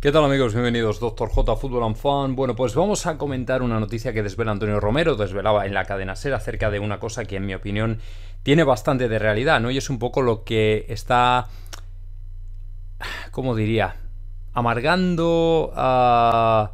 ¿Qué tal amigos? Bienvenidos Doctor J Fútbol and Fan. Bueno, pues vamos a comentar una noticia que desvela Antonio Romero, desvelaba en la cadena SER acerca de una cosa que en mi opinión tiene bastante de realidad, ¿no? Y es un poco lo que está, ¿cómo diría? Amargando, ah,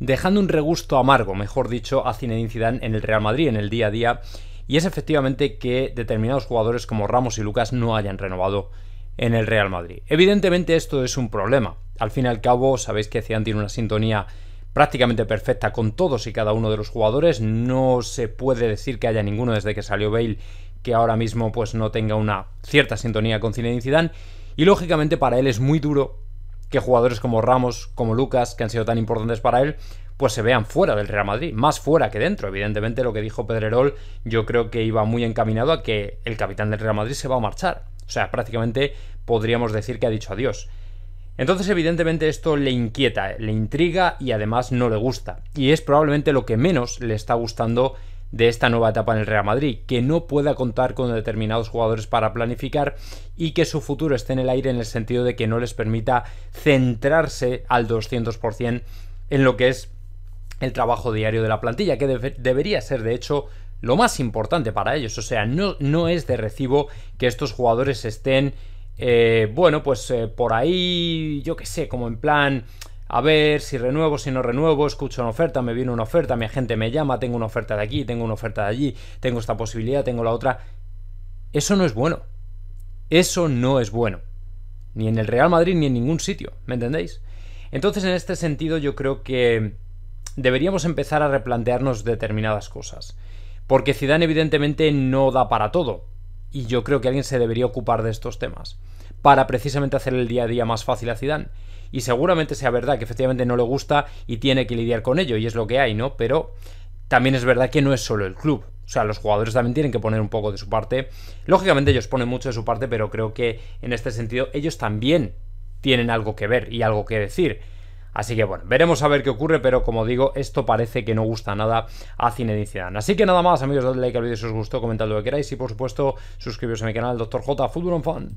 dejando un regusto amargo, mejor dicho, a Zinedine Zidane en el Real Madrid en el día a día. Y es efectivamente que determinados jugadores como Ramos y Lucas no hayan renovado en el Real Madrid. Evidentemente esto es un problema al fin y al cabo, sabéis que Zidane tiene una sintonía prácticamente perfecta con todos y cada uno de los jugadores. No se puede decir que haya ninguno desde que salió Bale que ahora mismo pues no tenga una cierta sintonía con Zinedine Zidane. Y lógicamente para él es muy duro que jugadores como Ramos, como Lucas, que han sido tan importantes para él, pues se vean fuera del Real Madrid, más fuera que dentro. Evidentemente lo que dijo Pedrerol yo creo que iba muy encaminado a que el capitán del Real Madrid se va a marchar. O sea, prácticamente podríamos decir que ha dicho adiós. Entonces evidentemente esto le inquieta, le intriga y además no le gusta. Y es probablemente lo que menos le está gustando de esta nueva etapa en el Real Madrid, que no pueda contar con determinados jugadores para planificar y que su futuro esté en el aire en el sentido de que no les permita centrarse al 200% en lo que es el trabajo diario de la plantilla, que debería ser de hecho lo más importante para ellos. O sea, no, no es de recibo que estos jugadores estén eh, bueno, pues eh, por ahí, yo qué sé, como en plan, a ver si renuevo, si no renuevo, escucho una oferta, me viene una oferta, mi agente me llama, tengo una oferta de aquí, tengo una oferta de allí, tengo esta posibilidad, tengo la otra. Eso no es bueno. Eso no es bueno. Ni en el Real Madrid ni en ningún sitio, ¿me entendéis? Entonces, en este sentido, yo creo que deberíamos empezar a replantearnos determinadas cosas. Porque Zidane evidentemente no da para todo. Y yo creo que alguien se debería ocupar de estos temas para precisamente hacer el día a día más fácil a Zidane. Y seguramente sea verdad que efectivamente no le gusta y tiene que lidiar con ello, y es lo que hay, ¿no? Pero también es verdad que no es solo el club. O sea, los jugadores también tienen que poner un poco de su parte. Lógicamente ellos ponen mucho de su parte, pero creo que en este sentido ellos también tienen algo que ver y algo que decir. Así que bueno, veremos a ver qué ocurre, pero como digo, esto parece que no gusta nada a Cine Así que nada más, amigos, dadle like al vídeo si os gustó, comentad lo que queráis y por supuesto suscribiros a mi canal Dr. J futuro Fan.